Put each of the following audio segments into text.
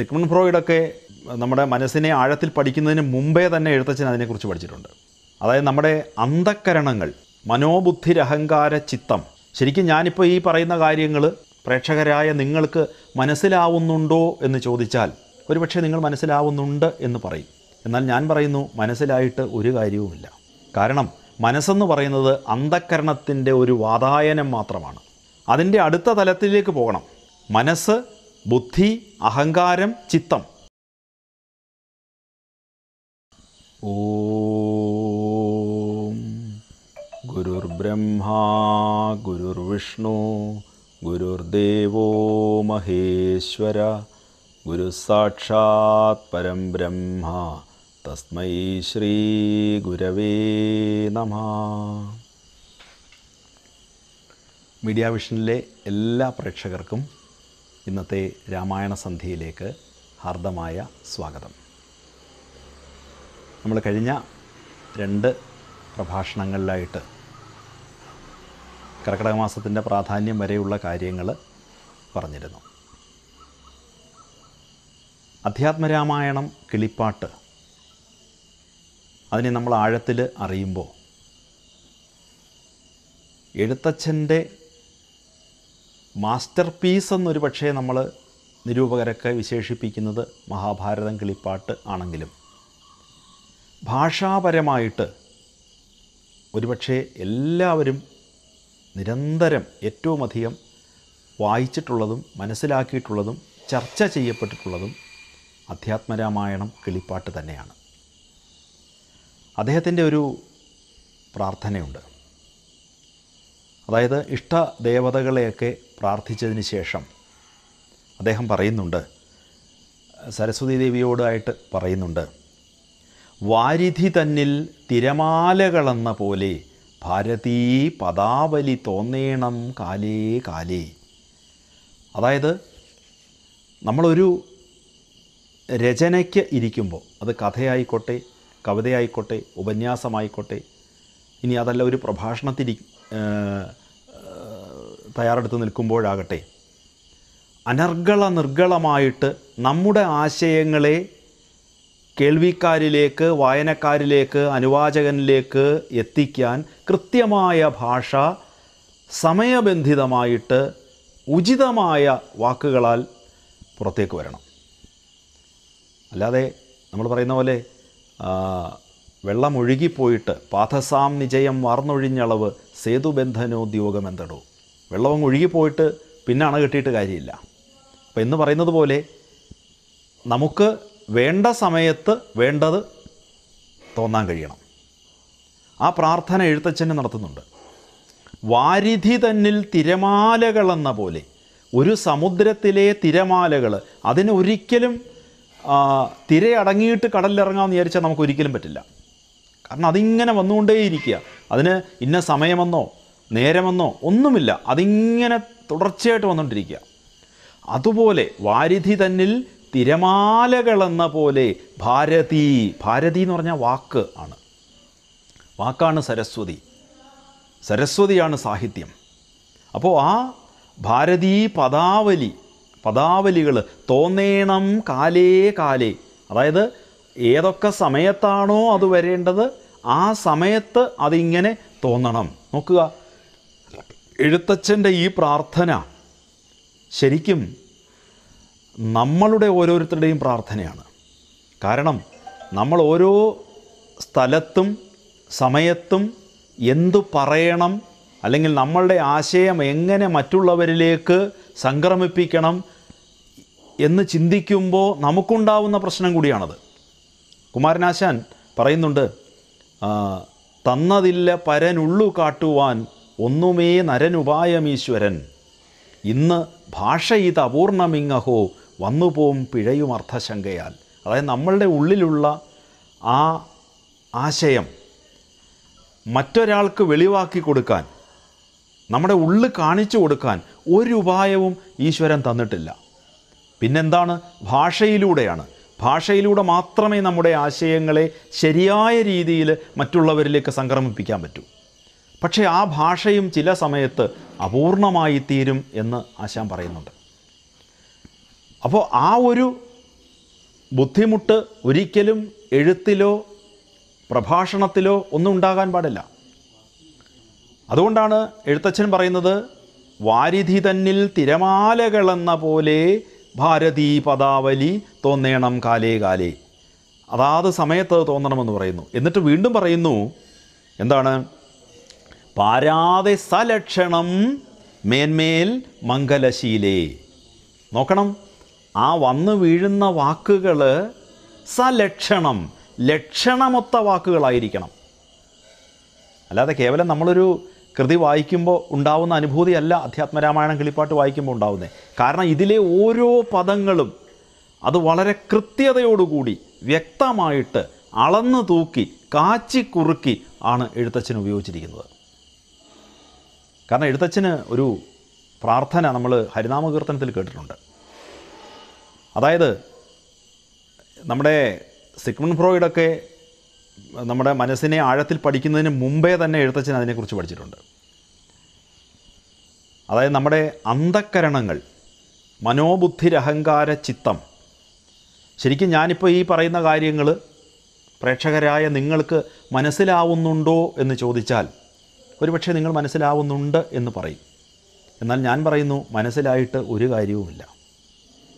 Sigmund ഫ്രോയിഡൊക്കെ നമ്മുടെ മനസ്സിനെ ആഴത്തിൽ പഠിക്കുന്നതിന് മുമ്പേ തന്നെ എഴുത്തച്ഛൻ അതിനെക്കുറിച്ച് പഠിച്ചിട്ടുണ്ട് അതായത് നമ്മുടെ അന്ധക്കരണങ്ങൾ മനോബുദ്ധിരഹങ്കാര ചിത്തം ശരിക്കും ഞാനിപ്പോൾ ഈ പറയുന്ന കാര്യങ്ങൾ പ്രേക്ഷകരായ നിങ്ങൾക്ക് മനസ്സിലാവുന്നുണ്ടോ എന്ന് ചോദിച്ചാൽ ഒരുപക്ഷെ നിങ്ങൾ മനസ്സിലാവുന്നുണ്ട് എന്ന് പറയും എന്നാൽ ഞാൻ പറയുന്നു മനസ്സിലായിട്ട് ഒരു കാര്യവുമില്ല കാരണം മനസ്സെന്ന് പറയുന്നത് അന്ധക്കരണത്തിൻ്റെ ഒരു വാതായനം മാത്രമാണ് അതിൻ്റെ അടുത്ത തലത്തിലേക്ക് പോകണം മനസ്സ് ബുദ്ധി അഹങ്കാരം ചിത്തം ഓം ഗുരുർ ഗുരുദേവോ ഗുരുർ വിഷ്ണു മഹേശ്വര ഗുരു സാക്ഷാത് പരം ബ്രഹ്മ തസ്മൈ ശ്രീ ഗുരവേ നമ മീഡിയ വിഷനിലെ എല്ലാ പ്രേക്ഷകർക്കും ഇന്നത്തെ രാമായണ സന്ധ്യയിലേക്ക് ഹാർദമായ സ്വാഗതം നമ്മൾ കഴിഞ്ഞ രണ്ട് പ്രഭാഷണങ്ങളിലായിട്ട് കർക്കിടക മാസത്തിൻ്റെ പ്രാധാന്യം വരെയുള്ള കാര്യങ്ങൾ പറഞ്ഞിരുന്നു അധ്യാത്മരാമായണം കിളിപ്പാട്ട് അതിനെ നമ്മൾ ആഴത്തിൽ അറിയുമ്പോൾ എഴുത്തച്ഛൻ്റെ മാസ്റ്റർ പീസ് എന്നൊരു പക്ഷേ നമ്മൾ നിരൂപകരൊക്കെ വിശേഷിപ്പിക്കുന്നത് മഹാഭാരതം കിളിപ്പാട്ട് ആണെങ്കിലും ഭാഷാപരമായിട്ട് ഒരുപക്ഷെ എല്ലാവരും നിരന്തരം ഏറ്റവും അധികം വായിച്ചിട്ടുള്ളതും മനസ്സിലാക്കിയിട്ടുള്ളതും ചർച്ച ചെയ്യപ്പെട്ടിട്ടുള്ളതും അധ്യാത്മരാമായണം കിളിപ്പാട്ട് തന്നെയാണ് അദ്ദേഹത്തിൻ്റെ ഒരു പ്രാർത്ഥനയുണ്ട് അതായത് ഇഷ്ടദേവതകളെയൊക്കെ പ്രാർത്ഥിച്ചതിന് ശേഷം അദ്ദേഹം പറയുന്നുണ്ട് സരസ്വതി ദേവിയോടായിട്ട് പറയുന്നുണ്ട് വാരിധി തന്നിൽ തിരമാലകളെന്ന പോലെ ഭാരതീ പദാവലി തോന്നേണം കാലേ കാലേ അതായത് നമ്മളൊരു രചനയ്ക്ക് ഇരിക്കുമ്പോൾ അത് കഥയായിക്കോട്ടെ കവിതയായിക്കോട്ടെ ഉപന്യാസമായിക്കോട്ടെ ഇനി അതല്ല ഒരു പ്രഭാഷണത്തിരി തയ്യാറെടുത്ത് നിൽക്കുമ്പോഴാകട്ടെ അനർഗള നിർഗളമായിട്ട് നമ്മുടെ ആശയങ്ങളെ കേൾവിക്കാരിലേക്ക് വായനക്കാരിലേക്ക് അനുവാചകനിലേക്ക് എത്തിക്കാൻ കൃത്യമായ ഭാഷ സമയബന്ധിതമായിട്ട് ഉചിതമായ വാക്കുകളാൽ പുറത്തേക്ക് വരണം അല്ലാതെ നമ്മൾ പറയുന്ന പോലെ വെള്ളം ഒഴുകിപ്പോയിട്ട് പാഥസാം നിജയം വാർന്നൊഴിഞ്ഞളവ് സേതുബന്ധനോദ്യോഗമെന്തടോ വെള്ളം അങ്ങ് ഒഴുകിപ്പോയിട്ട് പിന്നെ അണ കെട്ടിയിട്ട് കാര്യമില്ല അപ്പോൾ എന്ന് പറയുന്നത് പോലെ നമുക്ക് വേണ്ട സമയത്ത് വേണ്ടത് തോന്നാൻ കഴിയണം ആ പ്രാർത്ഥന എഴുത്തച്ഛനെ നടത്തുന്നുണ്ട് വാരിധി തന്നിൽ തിരമാലകളെന്ന പോലെ ഒരു സമുദ്രത്തിലെ തിരമാലകൾ അതിനൊരിക്കലും ഒരിക്കലും തിരയടങ്ങിയിട്ട് കടലിലിറങ്ങാമെന്ന് വിചാരിച്ചാൽ നമുക്ക് ഒരിക്കലും പറ്റില്ല കാരണം അതിങ്ങനെ വന്നുകൊണ്ടേയിരിക്കുക അതിന് ഇന്ന സമയമെന്നോ നേരമെന്നോ ഒന്നുമില്ല അതിങ്ങനെ തുടർച്ചയായിട്ട് വന്നുകൊണ്ടിരിക്കുക അതുപോലെ വാരിധി തന്നിൽ തിരമാലകളെന്ന പോലെ ഭാരതി ഭാരതി എന്ന് പറഞ്ഞാൽ വാക്ക് ആണ് വാക്കാണ് സരസ്വതി സരസ്വതിയാണ് സാഹിത്യം അപ്പോൾ ആ ഭാരതീ പദാവലി പദാവലികൾ തോന്നേണം കാലേ കാലേ അതായത് ഏതൊക്കെ സമയത്താണോ അത് വരേണ്ടത് ആ സമയത്ത് അതിങ്ങനെ തോന്നണം നോക്കുക എഴുത്തച്ഛൻ്റെ ഈ പ്രാർത്ഥന ശരിക്കും നമ്മളുടെ ഓരോരുത്തരുടെയും പ്രാർത്ഥനയാണ് കാരണം നമ്മൾ ഓരോ സ്ഥലത്തും സമയത്തും എന്തു പറയണം അല്ലെങ്കിൽ നമ്മളുടെ ആശയം എങ്ങനെ മറ്റുള്ളവരിലേക്ക് സംക്രമിപ്പിക്കണം എന്ന് ചിന്തിക്കുമ്പോൾ നമുക്കുണ്ടാവുന്ന പ്രശ്നം കൂടിയാണത് കുമാരനാശാൻ പറയുന്നുണ്ട് തന്നതില്ല പരനുള്ളു കാട്ടുവാൻ ഒന്നുമേ നരനുപായമീശ്വരൻ ഇന്ന് ഭാഷ ഇത് അപൂർണമിങ്ങഹോ വന്നുപോം പിഴയും അർത്ഥശങ്കയാൽ അതായത് നമ്മളുടെ ഉള്ളിലുള്ള ആ ആശയം മറ്റൊരാൾക്ക് വെളിവാക്കി കൊടുക്കാൻ നമ്മുടെ ഉള്ളിൽ കാണിച്ചു കൊടുക്കാൻ ഒരു ഉപായവും ഈശ്വരൻ തന്നിട്ടില്ല പിന്നെന്താണ് ഭാഷയിലൂടെയാണ് ഭാഷയിലൂടെ മാത്രമേ നമ്മുടെ ആശയങ്ങളെ ശരിയായ രീതിയിൽ മറ്റുള്ളവരിലേക്ക് സംക്രമിപ്പിക്കാൻ പറ്റൂ പക്ഷേ ആ ഭാഷയും ചില സമയത്ത് അപൂർണമായി തീരും എന്ന് ആശാൻ പറയുന്നുണ്ട് അപ്പോൾ ആ ഒരു ബുദ്ധിമുട്ട് ഒരിക്കലും എഴുത്തിലോ പ്രഭാഷണത്തിലോ ഒന്നും ഉണ്ടാകാൻ പാടില്ല അതുകൊണ്ടാണ് എഴുത്തച്ഛൻ പറയുന്നത് വാരിധി തന്നിൽ തിരമാലകളെന്ന പോലെ ഭാരതീ പദാവലി തോന്നേണം കാലേ കാലേ അതാത് സമയത്ത് തോന്നണമെന്ന് പറയുന്നു എന്നിട്ട് വീണ്ടും പറയുന്നു എന്താണ് പാരാതെ സലക്ഷണം മേന്മേൽ മംഗലശീലേ നോക്കണം ആ വന്നു വീഴുന്ന വാക്കുകൾ സലക്ഷണം ലക്ഷണമൊത്ത വാക്കുകളായിരിക്കണം അല്ലാതെ കേവലം നമ്മളൊരു കൃതി വായിക്കുമ്പോൾ ഉണ്ടാവുന്ന അനുഭൂതിയല്ല അധ്യാത്മരാമായണം കിളിപ്പാട്ട് വായിക്കുമ്പോൾ ഉണ്ടാവുന്നത് കാരണം ഇതിലെ ഓരോ പദങ്ങളും അത് വളരെ കൃത്യതയോടുകൂടി വ്യക്തമായിട്ട് അളന്നു തൂക്കി കാച്ചിക്കുറുക്കി ആണ് എഴുത്തച്ഛൻ ഉപയോഗിച്ചിരിക്കുന്നത് കാരണം എഴുത്തച്ഛന് ഒരു പ്രാർത്ഥന നമ്മൾ ഹരിനാമകീർത്തനത്തിൽ കേട്ടിട്ടുണ്ട് അതായത് നമ്മുടെ സിഗ്മൺ ഫ്രോയിഡൊക്കെ നമ്മുടെ മനസ്സിനെ ആഴത്തിൽ പഠിക്കുന്നതിന് മുമ്പേ തന്നെ എഴുത്തച്ഛൻ അതിനെക്കുറിച്ച് പഠിച്ചിട്ടുണ്ട് അതായത് നമ്മുടെ അന്ധക്കരണങ്ങൾ മനോബുദ്ധിരഹങ്കാര ചിത്തം ശരിക്കും ഞാനിപ്പോൾ ഈ പറയുന്ന കാര്യങ്ങൾ പ്രേക്ഷകരായ നിങ്ങൾക്ക് മനസ്സിലാവുന്നുണ്ടോ എന്ന് ചോദിച്ചാൽ ഒരുപക്ഷെ നിങ്ങൾ മനസ്സിലാവുന്നുണ്ട് എന്ന് പറയും എന്നാൽ ഞാൻ പറയുന്നു മനസ്സിലായിട്ട് ഒരു കാര്യവുമില്ല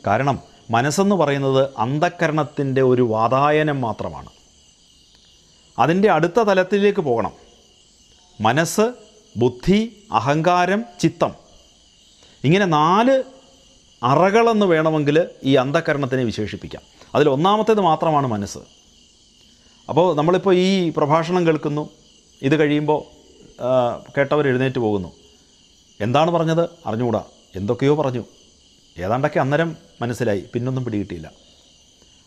കാരണം മനസ്സെന്ന് പറയുന്നത് അന്ധക്കരണത്തിൻ്റെ ഒരു വാതായനം മാത്രമാണ് അതിൻ്റെ അടുത്ത തലത്തിലേക്ക് പോകണം മനസ്സ് ബുദ്ധി അഹങ്കാരം ചിത്തം ഇങ്ങനെ നാല് അറകളെന്ന് വേണമെങ്കിൽ ഈ അന്ധകരണത്തിനെ വിശേഷിപ്പിക്കാം അതിൽ ഒന്നാമത്തേത് മാത്രമാണ് മനസ്സ് അപ്പോൾ നമ്മളിപ്പോൾ ഈ പ്രഭാഷണം കേൾക്കുന്നു ഇത് കഴിയുമ്പോൾ കേട്ടവർ എഴുന്നേറ്റ് പോകുന്നു എന്താണ് പറഞ്ഞത് അറിഞ്ഞുകൂടാ എന്തൊക്കെയോ പറഞ്ഞു ഏതാണ്ടൊക്കെ അന്നേരം മനസ്സിലായി പിന്നൊന്നും പിടികിട്ടിയില്ല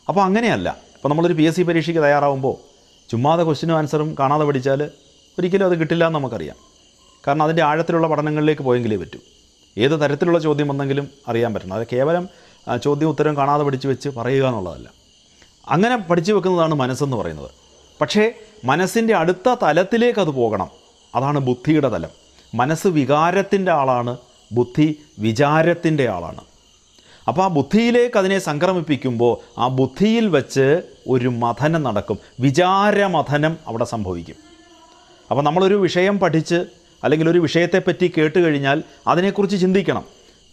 അപ്പോൾ അങ്ങനെയല്ല ഇപ്പോൾ നമ്മളൊരു പി എസ് സി പരീക്ഷയ്ക്ക് തയ്യാറാവുമ്പോൾ ചുമ്മാതെ ക്വസ്റ്റിനും ആൻസറും കാണാതെ പഠിച്ചാൽ ഒരിക്കലും അത് കിട്ടില്ല എന്ന് നമുക്കറിയാം കാരണം അതിൻ്റെ ആഴത്തിലുള്ള പഠനങ്ങളിലേക്ക് പോയെങ്കിലേ പറ്റൂ ഏത് തരത്തിലുള്ള ചോദ്യം വന്നെങ്കിലും അറിയാൻ പറ്റണം അത് കേവലം ചോദ്യം ഉത്തരം കാണാതെ പഠിച്ചു വെച്ച് പറയുക എന്നുള്ളതല്ല അങ്ങനെ പഠിച്ചു വെക്കുന്നതാണ് മനസ്സെന്ന് പറയുന്നത് പക്ഷേ മനസ്സിൻ്റെ അടുത്ത തലത്തിലേക്ക് അത് പോകണം അതാണ് ബുദ്ധിയുടെ തലം മനസ്സ് വികാരത്തിൻ്റെ ആളാണ് ബുദ്ധി വിചാരത്തിൻ്റെ ആളാണ് അപ്പോൾ ആ ബുദ്ധിയിലേക്ക് അതിനെ സംക്രമിപ്പിക്കുമ്പോൾ ആ ബുദ്ധിയിൽ വച്ച് ഒരു മഥനം നടക്കും വിചാരമഥനം അവിടെ സംഭവിക്കും അപ്പോൾ നമ്മളൊരു വിഷയം പഠിച്ച് അല്ലെങ്കിൽ ഒരു വിഷയത്തെപ്പറ്റി കേട്ട് കഴിഞ്ഞാൽ അതിനെക്കുറിച്ച് ചിന്തിക്കണം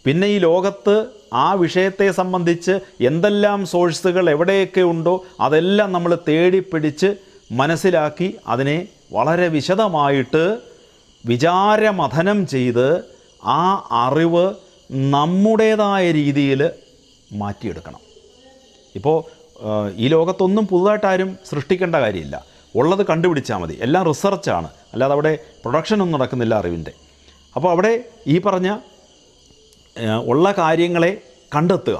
പിന്നെ ഈ ലോകത്ത് ആ വിഷയത്തെ സംബന്ധിച്ച് എന്തെല്ലാം സോഴ്സുകൾ എവിടെയൊക്കെ ഉണ്ടോ അതെല്ലാം നമ്മൾ തേടിപ്പിടിച്ച് മനസ്സിലാക്കി അതിനെ വളരെ വിശദമായിട്ട് വിചാരമഥനം ചെയ്ത് ആ അറിവ് നമ്മുടേതായ രീതിയിൽ മാറ്റിയെടുക്കണം ഇപ്പോൾ ഈ ലോകത്തൊന്നും പുതുതായിട്ട് ആരും സൃഷ്ടിക്കേണ്ട കാര്യമില്ല ഉള്ളത് കണ്ടുപിടിച്ചാൽ മതി എല്ലാം റിസർച്ചാണ് അല്ലാതെ അവിടെ പ്രൊഡക്ഷനൊന്നും നടക്കുന്നില്ല അറിവിൻ്റെ അപ്പോൾ അവിടെ ഈ പറഞ്ഞ ഉള്ള കാര്യങ്ങളെ കണ്ടെത്തുക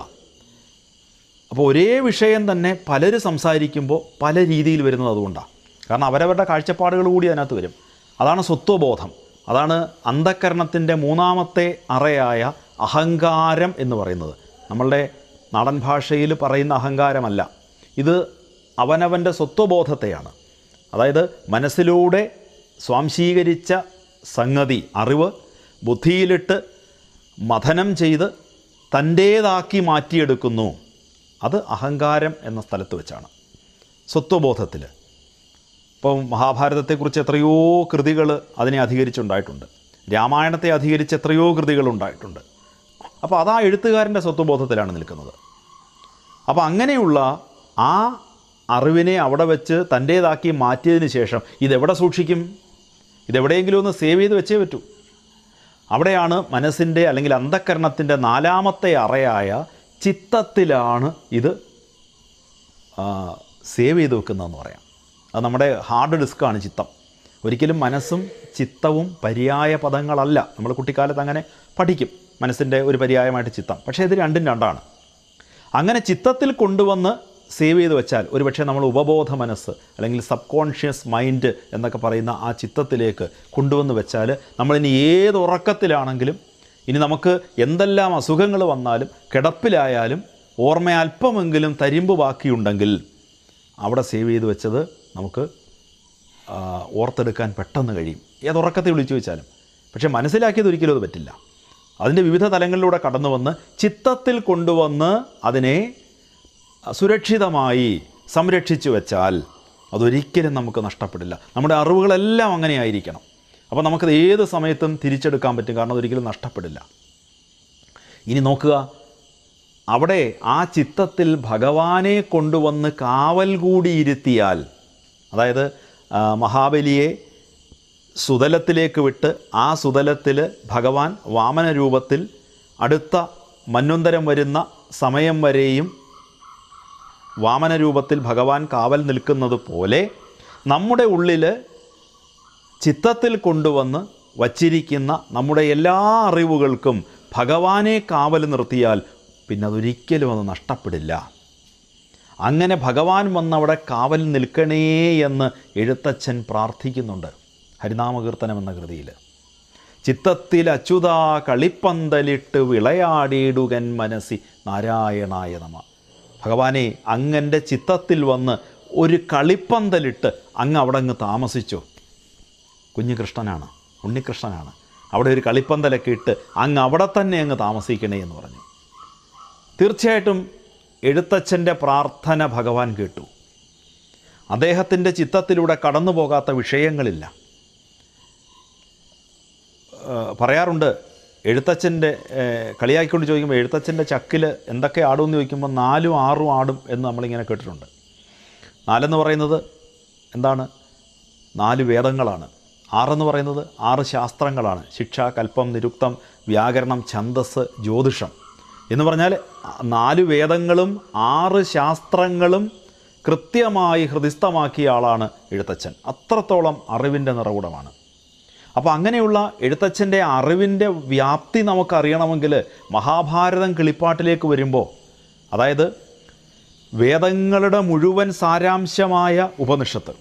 അപ്പോൾ ഒരേ വിഷയം തന്നെ പലരും സംസാരിക്കുമ്പോൾ പല രീതിയിൽ വരുന്നത് അതുകൊണ്ടാണ് കാരണം അവരവരുടെ കാഴ്ചപ്പാടുകൾ കൂടി അതിനകത്ത് വരും അതാണ് സ്വത്വബോധം അതാണ് അന്ധകരണത്തിൻ്റെ മൂന്നാമത്തെ അറയായ അഹങ്കാരം എന്ന് പറയുന്നത് നമ്മളുടെ നാടൻ ഭാഷയിൽ പറയുന്ന അഹങ്കാരമല്ല ഇത് അവനവൻ്റെ സ്വത്വബോധത്തെയാണ് അതായത് മനസ്സിലൂടെ സ്വാംശീകരിച്ച സംഗതി അറിവ് ബുദ്ധിയിലിട്ട് മഥനം ചെയ്ത് തൻ്റേതാക്കി മാറ്റിയെടുക്കുന്നു അത് അഹങ്കാരം എന്ന സ്ഥലത്ത് വെച്ചാണ് സ്വത്വബോധത്തിൽ ഇപ്പം മഹാഭാരതത്തെക്കുറിച്ച് എത്രയോ കൃതികൾ അതിനെ അധികരിച്ചുണ്ടായിട്ടുണ്ട് രാമായണത്തെ അധികരിച്ച് എത്രയോ കൃതികൾ ഉണ്ടായിട്ടുണ്ട് അപ്പോൾ അത് ആ എഴുത്തുകാരൻ്റെ സ്വത്വബോധത്തിലാണ് നിൽക്കുന്നത് അപ്പോൾ അങ്ങനെയുള്ള ആ അറിവിനെ അവിടെ വെച്ച് തൻ്റേതാക്കി മാറ്റിയതിന് ശേഷം ഇതെവിടെ സൂക്ഷിക്കും ഇതെവിടെയെങ്കിലും ഒന്ന് സേവ് ചെയ്ത് വെച്ചേ പറ്റൂ അവിടെയാണ് മനസ്സിൻ്റെ അല്ലെങ്കിൽ അന്ധക്കരണത്തിൻ്റെ നാലാമത്തെ അറയായ ചിത്തത്തിലാണ് ഇത് സേവ് ചെയ്ത് വെക്കുന്നതെന്ന് പറയാം അത് നമ്മുടെ ഹാർഡ് ഡിസ്ക്കാണ് ചിത്തം ഒരിക്കലും മനസ്സും ചിത്തവും പര്യായ പദങ്ങളല്ല നമ്മൾ കുട്ടിക്കാലത്ത് അങ്ങനെ പഠിക്കും മനസ്സിൻ്റെ ഒരു പര്യായമായിട്ട് ചിത്തം പക്ഷേ ഇത് രണ്ടും രണ്ടാണ് അങ്ങനെ ചിത്തത്തിൽ കൊണ്ടുവന്ന് സേവ് ചെയ്ത് വെച്ചാൽ പക്ഷേ നമ്മൾ ഉപബോധ മനസ്സ് അല്ലെങ്കിൽ സബ് കോൺഷ്യസ് മൈൻഡ് എന്നൊക്കെ പറയുന്ന ആ ചിത്തത്തിലേക്ക് കൊണ്ടുവന്ന് വെച്ചാൽ നമ്മളിനി ഏത് ഉറക്കത്തിലാണെങ്കിലും ഇനി നമുക്ക് എന്തെല്ലാം അസുഖങ്ങൾ വന്നാലും കിടപ്പിലായാലും ഓർമ്മ അല്പമെങ്കിലും തരിമ്പ് ബാക്കിയുണ്ടെങ്കിൽ അവിടെ സേവ് ചെയ്ത് വെച്ചത് നമുക്ക് ഓർത്തെടുക്കാൻ പെട്ടെന്ന് കഴിയും ഏതുറക്കത്തെ വിളിച്ചു വെച്ചാലും പക്ഷേ മനസ്സിലാക്കിയത് ഒരിക്കലും അത് പറ്റില്ല അതിൻ്റെ വിവിധ തലങ്ങളിലൂടെ കടന്നു വന്ന് ചിത്തത്തിൽ കൊണ്ടുവന്ന് അതിനെ സുരക്ഷിതമായി സംരക്ഷിച്ചു വെച്ചാൽ അതൊരിക്കലും നമുക്ക് നഷ്ടപ്പെടില്ല നമ്മുടെ അറിവുകളെല്ലാം അങ്ങനെ ആയിരിക്കണം അപ്പോൾ നമുക്കത് ഏത് സമയത്തും തിരിച്ചെടുക്കാൻ പറ്റും കാരണം അതൊരിക്കലും നഷ്ടപ്പെടില്ല ഇനി നോക്കുക അവിടെ ആ ചിത്തത്തിൽ ഭഗവാനെ കൊണ്ടുവന്ന് കാവൽ കൂടിയിരുത്തിയാൽ അതായത് മഹാബലിയെ സുതലത്തിലേക്ക് വിട്ട് ആ സുതലത്തിൽ ഭഗവാൻ വാമന രൂപത്തിൽ അടുത്ത മന്വന്തരം വരുന്ന സമയം വരെയും വാമന രൂപത്തിൽ ഭഗവാൻ കാവൽ നിൽക്കുന്നത് പോലെ നമ്മുടെ ഉള്ളിൽ ചിത്തത്തിൽ കൊണ്ടുവന്ന് വച്ചിരിക്കുന്ന നമ്മുടെ എല്ലാ അറിവുകൾക്കും ഭഗവാനെ കാവൽ നിർത്തിയാൽ പിന്നെ അതൊരിക്കലും അത് നഷ്ടപ്പെടില്ല അങ്ങനെ ഭഗവാൻ വന്നവിടെ കാവൽ നിൽക്കണേ എന്ന് എഴുത്തച്ഛൻ പ്രാർത്ഥിക്കുന്നുണ്ട് ഹരിനാമകീർത്തനം എന്ന കൃതിയിൽ ചിത്തത്തിൽ അച്യുത കളിപ്പന്തലിട്ട് വിളയാടിയിടുകൻ മനസ്സി നാരായണായ നമ ഭഗവാനെ അങ്ങൻ്റെ ചിത്തത്തിൽ വന്ന് ഒരു കളിപ്പന്തലിട്ട് അങ്ങ് അവിടെ അങ്ങ് താമസിച്ചു കുഞ്ഞികൃഷ്ണനാണ് ഉണ്ണികൃഷ്ണനാണ് അവിടെ ഒരു കളിപ്പന്തലൊക്കെ ഇട്ട് അങ്ങ് അവിടെ തന്നെ അങ്ങ് താമസിക്കണേ എന്ന് പറഞ്ഞു തീർച്ചയായിട്ടും എഴുത്തച്ഛൻ്റെ പ്രാർത്ഥന ഭഗവാൻ കേട്ടു അദ്ദേഹത്തിൻ്റെ ചിത്തത്തിലൂടെ കടന്നു പോകാത്ത വിഷയങ്ങളില്ല പറയാറുണ്ട് എഴുത്തച്ഛൻ്റെ കളിയാക്കിക്കൊണ്ട് ചോദിക്കുമ്പോൾ എഴുത്തച്ഛൻ്റെ ചക്കിൽ എന്തൊക്കെ ആടും എന്ന് ചോദിക്കുമ്പോൾ നാലും ആറും ആടും എന്ന് നമ്മളിങ്ങനെ കേട്ടിട്ടുണ്ട് നാലെന്ന് പറയുന്നത് എന്താണ് നാല് വേദങ്ങളാണ് ആറെന്ന് പറയുന്നത് ആറ് ശാസ്ത്രങ്ങളാണ് ശിക്ഷ കൽപ്പം നിരുക്തം വ്യാകരണം ഛന്ദസ് ജ്യോതിഷം എന്ന് പറഞ്ഞാൽ നാല് വേദങ്ങളും ആറ് ശാസ്ത്രങ്ങളും കൃത്യമായി ഹൃദിസ്ഥമാക്കിയ ആളാണ് എഴുത്തച്ഛൻ അത്രത്തോളം അറിവിൻ്റെ നിറകുടമാണ് അപ്പോൾ അങ്ങനെയുള്ള എഴുത്തച്ഛൻ്റെ അറിവിൻ്റെ വ്യാപ്തി നമുക്കറിയണമെങ്കിൽ മഹാഭാരതം കിളിപ്പാട്ടിലേക്ക് വരുമ്പോൾ അതായത് വേദങ്ങളുടെ മുഴുവൻ സാരാംശമായ ഉപനിഷത്ത്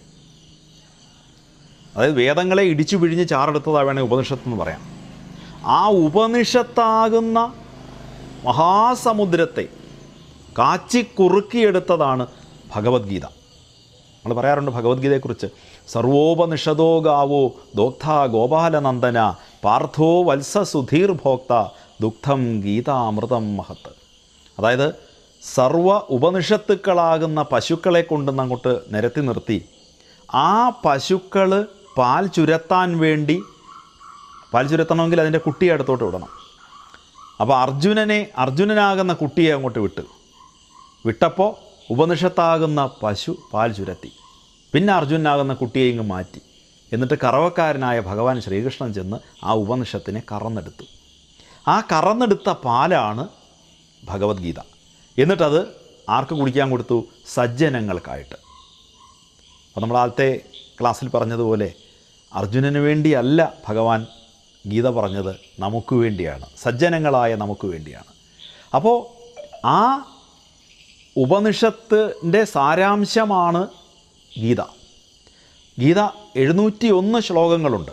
അതായത് വേദങ്ങളെ ഇടിച്ചു പിഴിഞ്ഞ് ചാറെടുത്തതാണ് ഉപനിഷത്ത് എന്ന് പറയാം ആ ഉപനിഷത്താകുന്ന മഹാസമുദ്രത്തെ കാച്ചിക്കുറുക്കിയെടുത്തതാണ് ഭഗവത്ഗീത നമ്മൾ പറയാറുണ്ട് ഭഗവത്ഗീതയെക്കുറിച്ച് സർവോപനിഷദോ ഗാവോ ദോക്ത ഗോപാലനന്ദന പാർത്ഥോ വത്സ സുധീർ ഭോക്ത ദുഃഖം ഗീതാമൃതം മഹത്ത് അതായത് സർവ ഉപനിഷത്തുക്കളാകുന്ന പശുക്കളെ കൊണ്ടുവന്ന് അങ്ങോട്ട് നിരത്തി നിർത്തി ആ പശുക്കൾ പാൽ ചുരത്താൻ വേണ്ടി പാൽ ചുരത്തണമെങ്കിൽ അതിൻ്റെ കുട്ടിയെ അടുത്തോട്ട് വിടണം അപ്പോൾ അർജുനനെ അർജുനനാകുന്ന കുട്ടിയെ അങ്ങോട്ട് വിട്ടു വിട്ടപ്പോൾ ഉപനിഷത്താകുന്ന പശു പാൽ ചുരത്തി പിന്നെ അർജുനനാകുന്ന കുട്ടിയെ ഇങ്ങ് മാറ്റി എന്നിട്ട് കറവക്കാരനായ ഭഗവാൻ ശ്രീകൃഷ്ണൻ ചെന്ന് ആ ഉപനിഷത്തിനെ കറന്നെടുത്തു ആ കറന്നെടുത്ത പാലാണ് ഭഗവത്ഗീത എന്നിട്ടത് ആർക്ക് കുടിക്കാൻ കൊടുത്തു സജ്ജനങ്ങൾക്കായിട്ട് അപ്പോൾ നമ്മൾ ആദ്യത്തെ ക്ലാസ്സിൽ പറഞ്ഞതുപോലെ അർജുനന് വേണ്ടിയല്ല ഭഗവാൻ ഗീത പറഞ്ഞത് നമുക്ക് വേണ്ടിയാണ് സജ്ജനങ്ങളായ നമുക്ക് വേണ്ടിയാണ് അപ്പോൾ ആ ഉപനിഷത്തിൻ്റെ സാരാംശമാണ് ഗീത ഗീത എഴുന്നൂറ്റി ഒന്ന് ശ്ലോകങ്ങളുണ്ട്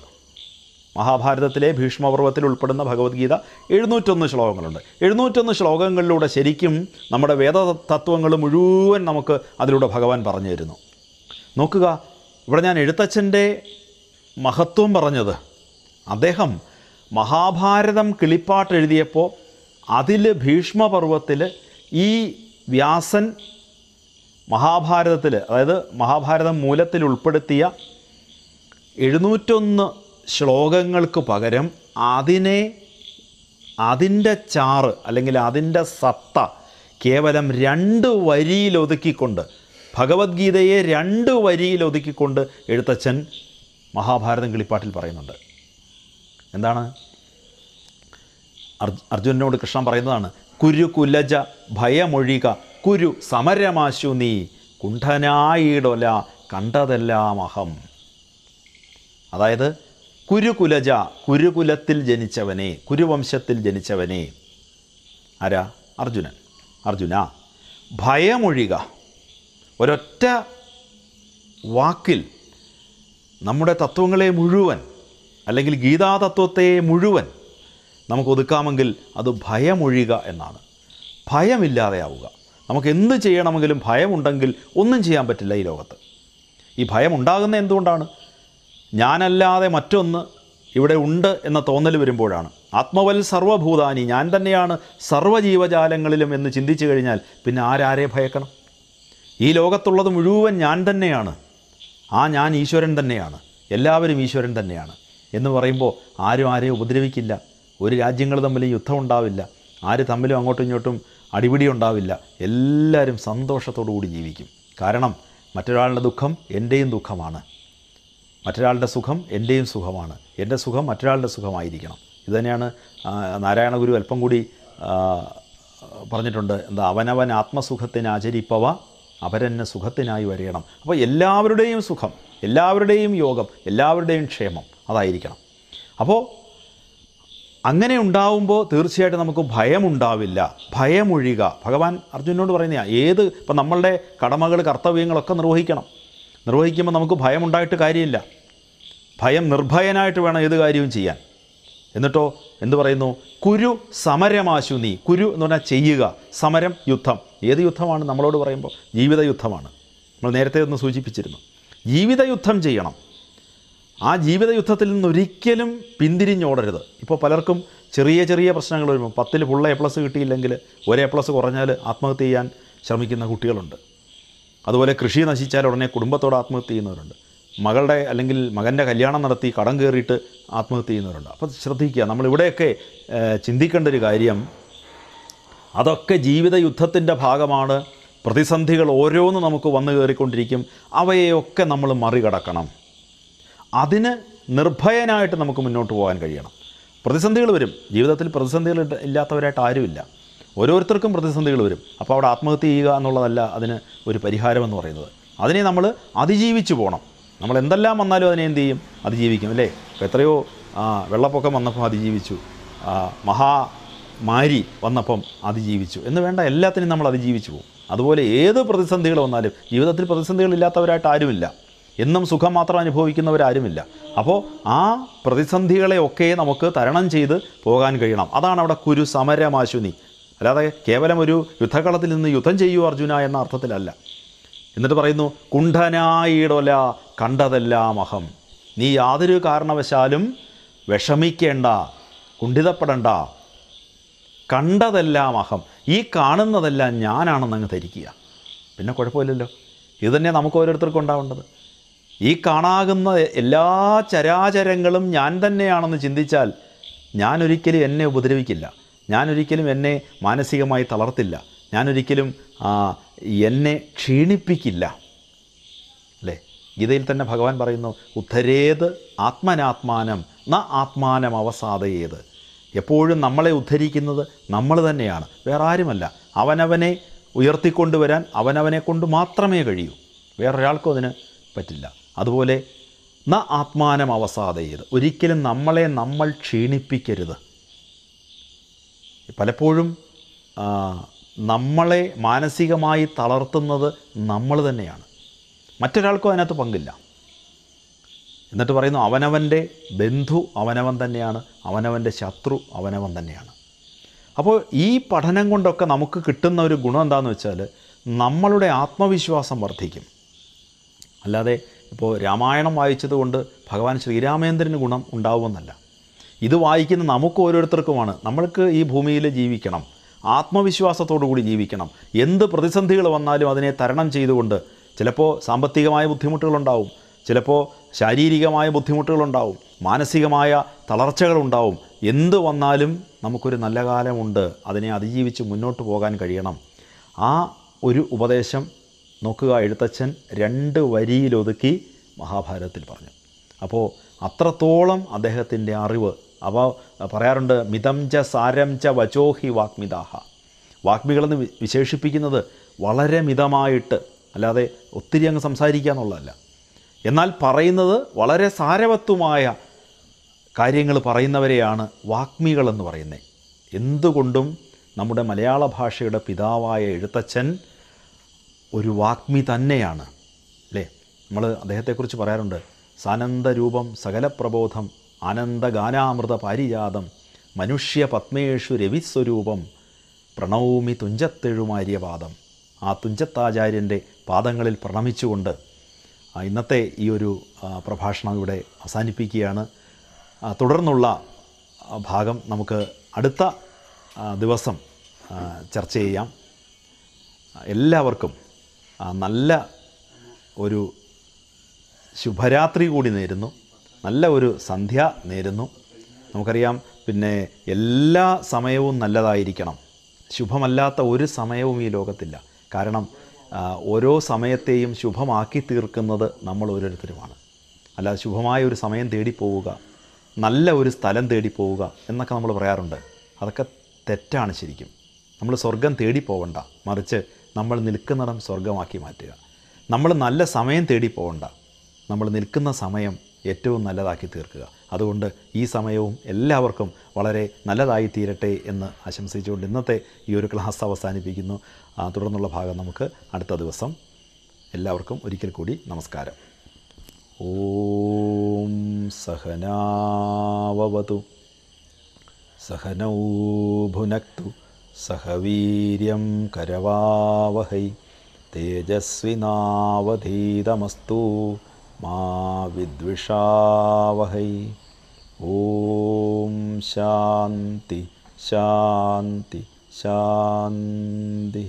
മഹാഭാരതത്തിലെ ഭീഷ്മപർവത്തിൽ ഉൾപ്പെടുന്ന ഭഗവത്ഗീത എഴുന്നൂറ്റൊന്ന് ശ്ലോകങ്ങളുണ്ട് എഴുന്നൂറ്റൊന്ന് ശ്ലോകങ്ങളിലൂടെ ശരിക്കും നമ്മുടെ വേദ തത്വങ്ങൾ മുഴുവൻ നമുക്ക് അതിലൂടെ ഭഗവാൻ പറഞ്ഞു തരുന്നു നോക്കുക ഇവിടെ ഞാൻ എഴുത്തച്ഛൻ്റെ മഹത്വം പറഞ്ഞത് അദ്ദേഹം മഹാഭാരതം കിളിപ്പാട്ട് എഴുതിയപ്പോൾ അതിൽ ഭീഷ്മപർവത്തിൽ ഈ വ്യാസൻ മഹാഭാരതത്തിൽ അതായത് മഹാഭാരതം മൂലത്തിൽ ഉൾപ്പെടുത്തിയ എഴുന്നൂറ്റൊന്ന് ശ്ലോകങ്ങൾക്ക് പകരം അതിനെ അതിൻ്റെ ചാറ് അല്ലെങ്കിൽ അതിൻ്റെ സത്ത കേവലം രണ്ട് വരിയിൽ ഒതുക്കിക്കൊണ്ട് ഭഗവത്ഗീതയെ രണ്ട് വരിയിൽ ഒതുക്കിക്കൊണ്ട് എഴുത്തച്ഛൻ മഹാഭാരതം കിളിപ്പാട്ടിൽ പറയുന്നുണ്ട് എന്താണ് അർജുനോട് കൃഷ്ണൻ പറയുന്നതാണ് കുരു കുലജ ഭയമൊഴിക കുരു സമരമാശു നീ കുണ്ഠനായിടൊല കണ്ടതെല്ലാം അഹം അതായത് കുരുകുലജ കുരുകുലത്തിൽ ജനിച്ചവനെ കുരുവംശത്തിൽ ജനിച്ചവനെ ആരാ അർജുനൻ അർജുന ഭയമൊഴിക ഒരൊറ്റ വാക്കിൽ നമ്മുടെ തത്വങ്ങളെ മുഴുവൻ അല്ലെങ്കിൽ ഗീതാതത്വത്തെ മുഴുവൻ നമുക്ക് ഒതുക്കാമെങ്കിൽ അത് ഭയമൊഴിയുക എന്നാണ് ഭയമില്ലാതെയാവുക നമുക്ക് എന്ത് ചെയ്യണമെങ്കിലും ഭയമുണ്ടെങ്കിൽ ഒന്നും ചെയ്യാൻ പറ്റില്ല ഈ ലോകത്ത് ഈ ഭയം ഉണ്ടാകുന്ന എന്തുകൊണ്ടാണ് ഞാനല്ലാതെ മറ്റൊന്ന് ഇവിടെ ഉണ്ട് എന്ന തോന്നൽ വരുമ്പോഴാണ് ആത്മവൽ സർവഭൂതാനി ഞാൻ തന്നെയാണ് സർവ്വജീവജാലങ്ങളിലും എന്ന് ചിന്തിച്ചു കഴിഞ്ഞാൽ പിന്നെ ആരാരെ ഭയക്കണം ഈ ലോകത്തുള്ളത് മുഴുവൻ ഞാൻ തന്നെയാണ് ആ ഞാൻ ഈശ്വരൻ തന്നെയാണ് എല്ലാവരും ഈശ്വരൻ തന്നെയാണ് എന്ന് പറയുമ്പോൾ ആരും ആരെയും ഉപദ്രവിക്കില്ല ഒരു രാജ്യങ്ങൾ തമ്മിൽ യുദ്ധം ഉണ്ടാവില്ല ആര് തമ്മിലും അങ്ങോട്ടും ഇങ്ങോട്ടും അടിപിടി ഉണ്ടാവില്ല എല്ലാവരും സന്തോഷത്തോടു കൂടി ജീവിക്കും കാരണം മറ്റൊരാളുടെ ദുഃഖം എൻ്റെയും ദുഃഖമാണ് മറ്റൊരാളുടെ സുഖം എൻ്റെയും സുഖമാണ് എൻ്റെ സുഖം മറ്റൊരാളുടെ സുഖമായിരിക്കണം ഇതുതന്നെയാണ് നാരായണഗുരു അല്പം കൂടി പറഞ്ഞിട്ടുണ്ട് എന്താ അവനവൻ ആത്മസുഖത്തിന് ആചരിപ്പവ അവരെന്നെ സുഖത്തിനായി വരയണം അപ്പോൾ എല്ലാവരുടെയും സുഖം എല്ലാവരുടെയും യോഗം എല്ലാവരുടെയും ക്ഷേമം അതായിരിക്കണം അപ്പോൾ അങ്ങനെ ഉണ്ടാവുമ്പോൾ തീർച്ചയായിട്ടും നമുക്ക് ഭയമുണ്ടാവില്ല ഭയമൊഴിക ഭഗവാൻ അർജുനോട് പറയുന്നതാ ഏത് ഇപ്പം നമ്മളുടെ കടമകൾ കർത്തവ്യങ്ങളൊക്കെ നിർവഹിക്കണം നിർവഹിക്കുമ്പോൾ നമുക്ക് ഭയമുണ്ടായിട്ട് കാര്യമില്ല ഭയം നിർഭയനായിട്ട് വേണം ഏത് കാര്യവും ചെയ്യാൻ എന്നിട്ടോ എന്ത് പറയുന്നു കുരു സമരമാശു നീ കുരു എന്ന് പറഞ്ഞാൽ ചെയ്യുക സമരം യുദ്ധം ഏത് യുദ്ധമാണ് നമ്മളോട് പറയുമ്പോൾ ജീവിത യുദ്ധമാണ് നമ്മൾ നേരത്തെ ഒന്ന് സൂചിപ്പിച്ചിരുന്നു ജീവിത യുദ്ധം ചെയ്യണം ആ ജീവിത യുദ്ധത്തിൽ നിന്ന് ഒരിക്കലും പിന്തിരിഞ്ഞോടരുത് ഇപ്പോൾ പലർക്കും ചെറിയ ചെറിയ പ്രശ്നങ്ങൾ വരുമ്പോൾ പത്തിൽ ഫുൾ എ പ്ലസ് കിട്ടിയില്ലെങ്കിൽ ഒരേ പ്ലസ് കുറഞ്ഞാൽ ആത്മഹത്യ ചെയ്യാൻ ശ്രമിക്കുന്ന കുട്ടികളുണ്ട് അതുപോലെ കൃഷി നശിച്ചാൽ ഉടനെ കുടുംബത്തോട് ആത്മഹത്യ ചെയ്യുന്നവരുണ്ട് മകളുടെ അല്ലെങ്കിൽ മകൻ്റെ കല്യാണം നടത്തി കടം കയറിയിട്ട് ആത്മഹത്യ ചെയ്യുന്നവരുണ്ട് അപ്പോൾ ശ്രദ്ധിക്കുക നമ്മളിവിടെയൊക്കെ ചിന്തിക്കേണ്ട ഒരു കാര്യം അതൊക്കെ ജീവിത യുദ്ധത്തിൻ്റെ ഭാഗമാണ് പ്രതിസന്ധികൾ ഓരോന്ന് നമുക്ക് വന്നു കയറിക്കൊണ്ടിരിക്കും അവയെയൊക്കെ നമ്മൾ മറികടക്കണം അതിന് നിർഭയനായിട്ട് നമുക്ക് മുന്നോട്ട് പോകാൻ കഴിയണം പ്രതിസന്ധികൾ വരും ജീവിതത്തിൽ പ്രതിസന്ധികൾ ഇല്ലാത്തവരായിട്ട് ആരുമില്ല ഓരോരുത്തർക്കും പ്രതിസന്ധികൾ വരും അപ്പോൾ അവിടെ ആത്മഹത്യ ചെയ്യുക എന്നുള്ളതല്ല അതിന് ഒരു പരിഹാരമെന്ന് പറയുന്നത് അതിനെ നമ്മൾ അതിജീവിച്ച് പോകണം നമ്മൾ എന്തെല്ലാം വന്നാലും അതിനെ എന്ത് ചെയ്യും അതിജീവിക്കും അല്ലേ ഇപ്പോൾ എത്രയോ വെള്ളപ്പൊക്കം വന്നപ്പോൾ അതിജീവിച്ചു മഹാമാരി വന്നപ്പം അതിജീവിച്ചു എന്ന് വേണ്ട എല്ലാത്തിനും നമ്മൾ അതിജീവിച്ചു പോകും അതുപോലെ ഏത് പ്രതിസന്ധികൾ വന്നാലും ജീവിതത്തിൽ പ്രതിസന്ധികൾ ഇല്ലാത്തവരായിട്ട് ആരുമില്ല എന്നും സുഖം മാത്രം അനുഭവിക്കുന്നവരാരുമില്ല അപ്പോൾ ആ പ്രതിസന്ധികളെയൊക്കെ നമുക്ക് തരണം ചെയ്ത് പോകാൻ കഴിയണം അതാണ് അവിടെ കുരു സമരമാശുനി അല്ലാതെ കേവലം ഒരു യുദ്ധകളത്തിൽ നിന്ന് യുദ്ധം ചെയ്യൂ അർജുന എന്ന അർത്ഥത്തിലല്ല എന്നിട്ട് പറയുന്നു കുണ്ഠനായിടൊല കണ്ടതെല്ലാം അഹം നീ യാതൊരു കാരണവശാലും വിഷമിക്കേണ്ട കുണ്ഠിതപ്പെടേണ്ട കണ്ടതെല്ലാം അഹം ഈ കാണുന്നതെല്ലാം ഞാനാണെന്നങ്ങ് ധരിക്കുക പിന്നെ കുഴപ്പമില്ലല്ലോ ഇത് തന്നെ നമുക്ക് ഓരോരുത്തർക്കും ഉണ്ടാവേണ്ടത് ഈ കാണാകുന്ന എല്ലാ ചരാചരങ്ങളും ഞാൻ തന്നെയാണെന്ന് ചിന്തിച്ചാൽ ഞാൻ ഒരിക്കലും എന്നെ ഉപദ്രവിക്കില്ല ഞാനൊരിക്കലും എന്നെ മാനസികമായി തളർത്തില്ല ഞാനൊരിക്കലും എന്നെ ക്ഷീണിപ്പിക്കില്ല അല്ലേ ഗീതയിൽ തന്നെ ഭഗവാൻ പറയുന്നു ഉദ്ധരേത് ആത്മനാത്മാനം ന ആത്മാനം അവസാദയേത് എപ്പോഴും നമ്മളെ ഉദ്ധരിക്കുന്നത് നമ്മൾ തന്നെയാണ് വേറെ ആരുമല്ല അവനവനെ ഉയർത്തിക്കൊണ്ടുവരാൻ അവനവനെ കൊണ്ട് മാത്രമേ കഴിയൂ വേറൊരാൾക്കും അതിന് പറ്റില്ല അതുപോലെ ന ആത്മാനം അവസാദയത് ഒരിക്കലും നമ്മളെ നമ്മൾ ക്ഷീണിപ്പിക്കരുത് പലപ്പോഴും നമ്മളെ മാനസികമായി തളർത്തുന്നത് നമ്മൾ തന്നെയാണ് മറ്റൊരാൾക്കും അതിനകത്ത് പങ്കില്ല എന്നിട്ട് പറയുന്നു അവനവൻ്റെ ബന്ധു അവനവൻ തന്നെയാണ് അവനവൻ്റെ ശത്രു അവനവൻ തന്നെയാണ് അപ്പോൾ ഈ പഠനം കൊണ്ടൊക്കെ നമുക്ക് കിട്ടുന്ന ഒരു ഗുണം എന്താണെന്ന് വെച്ചാൽ നമ്മളുടെ ആത്മവിശ്വാസം വർദ്ധിക്കും അല്ലാതെ ഇപ്പോൾ രാമായണം വായിച്ചതുകൊണ്ട് ഭഗവാൻ ശ്രീരാമേന്ദ്രന് ഗുണം ഉണ്ടാവുമെന്നല്ല ഇത് വായിക്കുന്ന നമുക്ക് ഓരോരുത്തർക്കുമാണ് നമ്മൾക്ക് ഈ ഭൂമിയിൽ ജീവിക്കണം ആത്മവിശ്വാസത്തോടു കൂടി ജീവിക്കണം എന്ത് പ്രതിസന്ധികൾ വന്നാലും അതിനെ തരണം ചെയ്തുകൊണ്ട് ചിലപ്പോൾ സാമ്പത്തികമായ ബുദ്ധിമുട്ടുകളുണ്ടാവും ചിലപ്പോൾ ശാരീരികമായ ബുദ്ധിമുട്ടുകളുണ്ടാവും മാനസികമായ തളർച്ചകളുണ്ടാവും എന്ത് വന്നാലും നമുക്കൊരു നല്ല കാലമുണ്ട് അതിനെ അതിജീവിച്ച് മുന്നോട്ട് പോകാൻ കഴിയണം ആ ഒരു ഉപദേശം നോക്കുക എഴുത്തച്ഛൻ രണ്ട് വരിയിലൊതുക്കി മഹാഭാരതത്തിൽ പറഞ്ഞു അപ്പോൾ അത്രത്തോളം അദ്ദേഹത്തിൻ്റെ അറിവ് അപ്പോൾ പറയാറുണ്ട് മിതം ച സാരം ച വചോഹി വാഗ്മിതാഹ വാഗ്മികളെന്ന് വിശേഷിപ്പിക്കുന്നത് വളരെ മിതമായിട്ട് അല്ലാതെ ഒത്തിരി അങ്ങ് സംസാരിക്കുക എന്നുള്ളതല്ല എന്നാൽ പറയുന്നത് വളരെ സാരവത്വമായ കാര്യങ്ങൾ പറയുന്നവരെയാണ് വാഗ്മികളെന്ന് പറയുന്നത് എന്തുകൊണ്ടും നമ്മുടെ മലയാള ഭാഷയുടെ പിതാവായ എഴുത്തച്ഛൻ ഒരു വാഗ്മി തന്നെയാണ് അല്ലേ നമ്മൾ അദ്ദേഹത്തെക്കുറിച്ച് പറയാറുണ്ട് സാനന്ദരൂപം സകലപ്രബോധം ആനന്ദഗാനാമൃത പാരിജാതം മനുഷ്യ പത്മേഷു രവിസ്വരൂപം പ്രണൗമി തുഞ്ചത്തെഴുമാര്യപാദം ആ തുഞ്ചത്താചാര്യൻ്റെ പാദങ്ങളിൽ പ്രണമിച്ചുകൊണ്ട് ഇന്നത്തെ ഈ ഒരു പ്രഭാഷണം ഇവിടെ അവസാനിപ്പിക്കുകയാണ് തുടർന്നുള്ള ഭാഗം നമുക്ക് അടുത്ത ദിവസം ചർച്ച ചെയ്യാം എല്ലാവർക്കും നല്ല ഒരു ശുഭരാത്രി കൂടി നേരുന്നു നല്ല ഒരു സന്ധ്യ നേരുന്നു നമുക്കറിയാം പിന്നെ എല്ലാ സമയവും നല്ലതായിരിക്കണം ശുഭമല്ലാത്ത ഒരു സമയവും ഈ ലോകത്തില്ല കാരണം ഓരോ സമയത്തെയും ശുഭമാക്കി തീർക്കുന്നത് നമ്മൾ ഓരോരുത്തരുമാണ് അല്ലാതെ ശുഭമായ ഒരു സമയം തേടി പോവുക നല്ല ഒരു സ്ഥലം തേടി പോവുക എന്നൊക്കെ നമ്മൾ പറയാറുണ്ട് അതൊക്കെ തെറ്റാണ് ശരിക്കും നമ്മൾ സ്വർഗം തേടി പോവണ്ട മറിച്ച് നമ്മൾ നിൽക്കുന്നിടം സ്വർഗമാക്കി മാറ്റുക നമ്മൾ നല്ല സമയം തേടി പോകണ്ട നമ്മൾ നിൽക്കുന്ന സമയം ഏറ്റവും നല്ലതാക്കി തീർക്കുക അതുകൊണ്ട് ഈ സമയവും എല്ലാവർക്കും വളരെ നല്ലതായി തീരട്ടെ എന്ന് ആശംസിച്ചുകൊണ്ട് ഇന്നത്തെ ഈ ഒരു ക്ലാസ് അവസാനിപ്പിക്കുന്നു തുടർന്നുള്ള ഭാഗം നമുക്ക് അടുത്ത ദിവസം എല്ലാവർക്കും ഒരിക്കൽ കൂടി നമസ്കാരം ഓം സഹനാവതു സഹനൗ ഭുനക്തു सहवीर्यं करवावहै तेजस्विनावधीतमस्तु मा विद्विषावहै ॐ शान्ति शान्ति शान्ति